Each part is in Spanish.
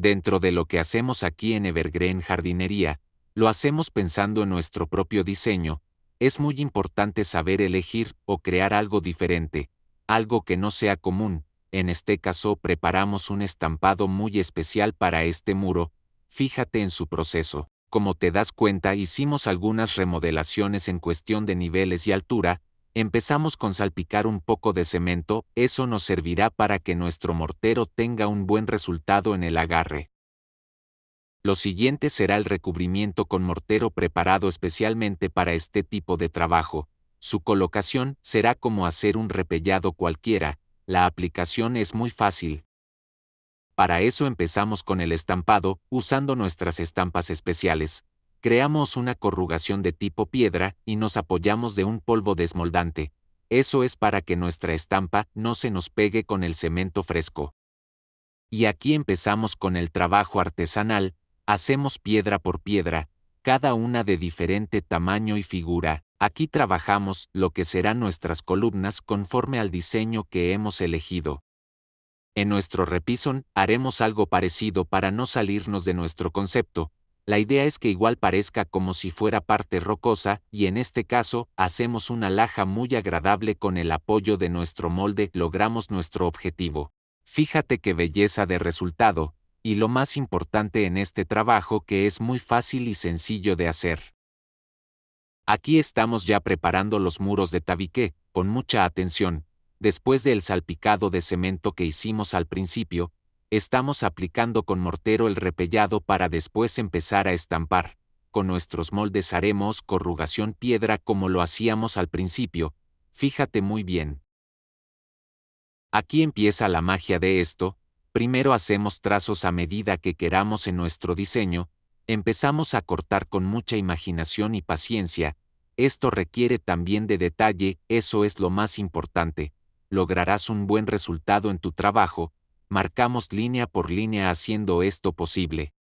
dentro de lo que hacemos aquí en Evergreen Jardinería, lo hacemos pensando en nuestro propio diseño, es muy importante saber elegir o crear algo diferente, algo que no sea común, en este caso preparamos un estampado muy especial para este muro, fíjate en su proceso. Como te das cuenta hicimos algunas remodelaciones en cuestión de niveles y altura, empezamos con salpicar un poco de cemento, eso nos servirá para que nuestro mortero tenga un buen resultado en el agarre. Lo siguiente será el recubrimiento con mortero preparado especialmente para este tipo de trabajo. Su colocación será como hacer un repellado cualquiera, la aplicación es muy fácil. Para eso empezamos con el estampado, usando nuestras estampas especiales, creamos una corrugación de tipo piedra y nos apoyamos de un polvo desmoldante. Eso es para que nuestra estampa no se nos pegue con el cemento fresco. Y aquí empezamos con el trabajo artesanal, hacemos piedra por piedra, cada una de diferente tamaño y figura. Aquí trabajamos lo que serán nuestras columnas conforme al diseño que hemos elegido. En nuestro repison haremos algo parecido para no salirnos de nuestro concepto, la idea es que igual parezca como si fuera parte rocosa, y en este caso, hacemos una laja muy agradable con el apoyo de nuestro molde, logramos nuestro objetivo. Fíjate qué belleza de resultado, y lo más importante en este trabajo que es muy fácil y sencillo de hacer. Aquí estamos ya preparando los muros de tabique, con mucha atención, después del salpicado de cemento que hicimos al principio, estamos aplicando con mortero el repellado para después empezar a estampar. Con nuestros moldes haremos corrugación piedra como lo hacíamos al principio, fíjate muy bien. Aquí empieza la magia de esto, primero hacemos trazos a medida que queramos en nuestro diseño, empezamos a cortar con mucha imaginación y paciencia, esto requiere también de detalle, eso es lo más importante, lograrás un buen resultado en tu trabajo, marcamos línea por línea haciendo esto posible.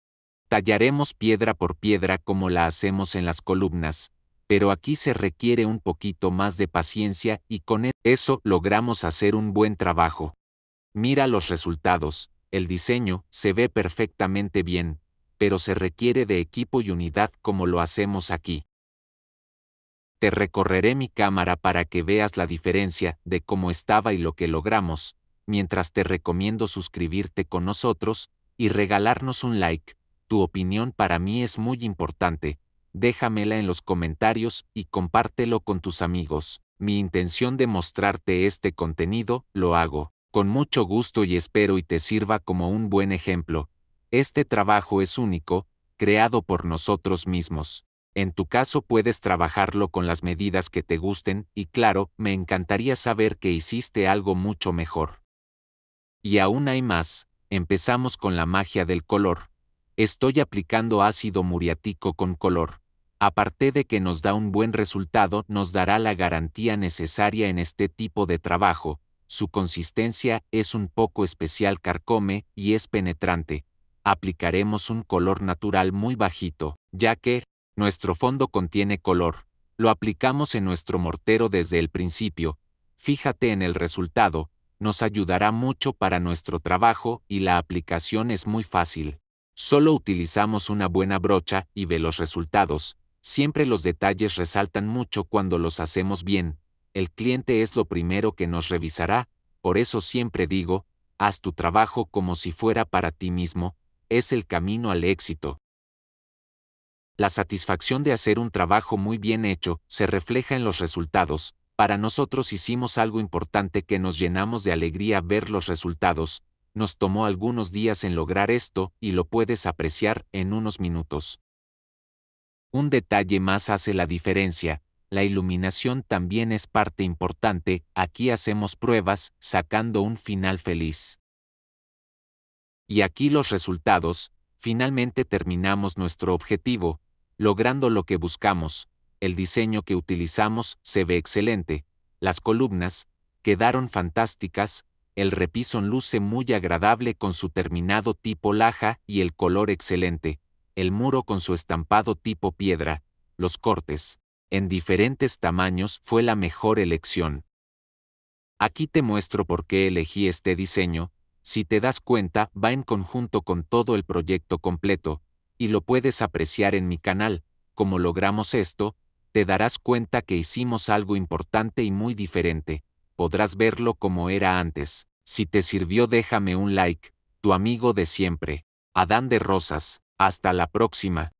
Tallaremos piedra por piedra como la hacemos en las columnas, pero aquí se requiere un poquito más de paciencia y con e-, eso logramos hacer un buen trabajo. Mira los resultados, el diseño se ve perfectamente bien, pero se requiere de equipo y unidad como lo hacemos aquí. Te recorreré mi cámara para que veas la diferencia de cómo estaba y lo que logramos, mientras te recomiendo suscribirte con nosotros y regalarnos un like. Tu opinión para mí es muy importante. Déjamela en los comentarios y compártelo con tus amigos. Mi intención de mostrarte este contenido lo hago con mucho gusto y espero y te sirva como un buen ejemplo. Este trabajo es único, creado por nosotros mismos. En tu caso puedes trabajarlo con las medidas que te gusten y claro, me encantaría saber que hiciste algo mucho mejor. Y aún hay más, empezamos con la magia del color. Estoy aplicando ácido muriático con color. Aparte de que nos da un buen resultado, nos dará la garantía necesaria en este tipo de trabajo. Su consistencia es un poco especial carcome y es penetrante. Aplicaremos un color natural muy bajito, ya que nuestro fondo contiene color. Lo aplicamos en nuestro mortero desde el principio. Fíjate en el resultado, nos ayudará mucho para nuestro trabajo y la aplicación es muy fácil. Solo utilizamos una buena brocha y ve los resultados. Siempre los detalles resaltan mucho cuando los hacemos bien. El cliente es lo primero que nos revisará, por eso siempre digo, haz tu trabajo como si fuera para ti mismo, es el camino al éxito. La satisfacción de hacer un trabajo muy bien hecho se refleja en los resultados, para nosotros hicimos algo importante que nos llenamos de alegría ver los resultados, nos tomó algunos días en lograr esto y lo puedes apreciar en unos minutos. Un detalle más hace la diferencia, la iluminación también es parte importante, aquí hacemos pruebas, sacando un final feliz. Y aquí los resultados, finalmente terminamos nuestro objetivo, logrando lo que buscamos, el diseño que utilizamos se ve excelente, las columnas quedaron fantásticas, el repisón luce muy agradable con su terminado tipo laja y el color excelente, el muro con su estampado tipo piedra, los cortes, en diferentes tamaños fue la mejor elección. Aquí te muestro por qué elegí este diseño, si te das cuenta va en conjunto con todo el proyecto completo, y lo puedes apreciar en mi canal, como logramos esto, te darás cuenta que hicimos algo importante y muy diferente, podrás verlo como era antes. Si te sirvió déjame un like, tu amigo de siempre, Adán de Rosas, hasta la próxima.